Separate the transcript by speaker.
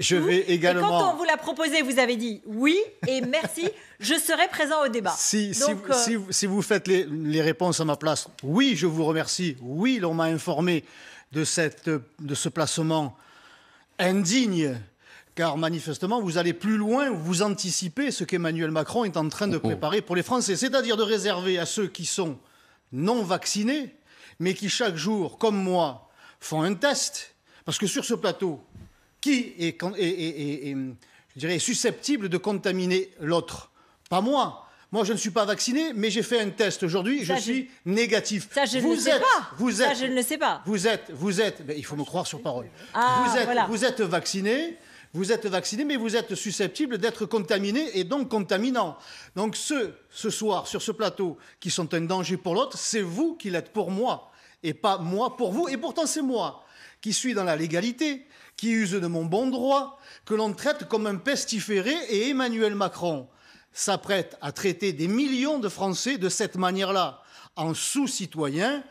Speaker 1: Je vais également. quand on
Speaker 2: vous l'a proposé, vous avez dit oui et merci, je serai présent au débat. Si, vous faites les, réponses à ma place, oui, je vous remercie. Oui, l'on m'a informé de, de ce placement indigne. Car manifestement, vous allez plus loin, vous anticipez ce qu'Emmanuel Macron est en train de oh, oh. préparer pour les Français, c'est-à-dire de réserver à ceux qui sont non vaccinés, mais qui chaque jour, comme moi, font un test. Parce que sur ce plateau, qui est, je dirais, susceptible de contaminer l'autre. Pas moi. Moi, je ne suis pas vacciné, mais j'ai fait un test aujourd'hui, je suis négatif. Ça, je vous ne sais pas. ça, je ne le sais pas. Vous êtes, vous êtes, il faut me croire sur parole. Ah, vous, êtes, vous êtes vacciné, vous êtes vacciné, mais vous êtes susceptible d'être contaminé et donc contaminant. Donc ceux, ce soir, sur ce plateau, qui sont un danger pour l'autre, c'est vous qui l'êtes pour moi, et pas moi pour vous. Et pourtant, c'est moi qui suis dans la légalité, qui use de mon bon droit, que l'on traite comme un pestiféré, et Emmanuel Macron s'apprête à traiter des millions de Français de cette manière-là, en sous-citoyens,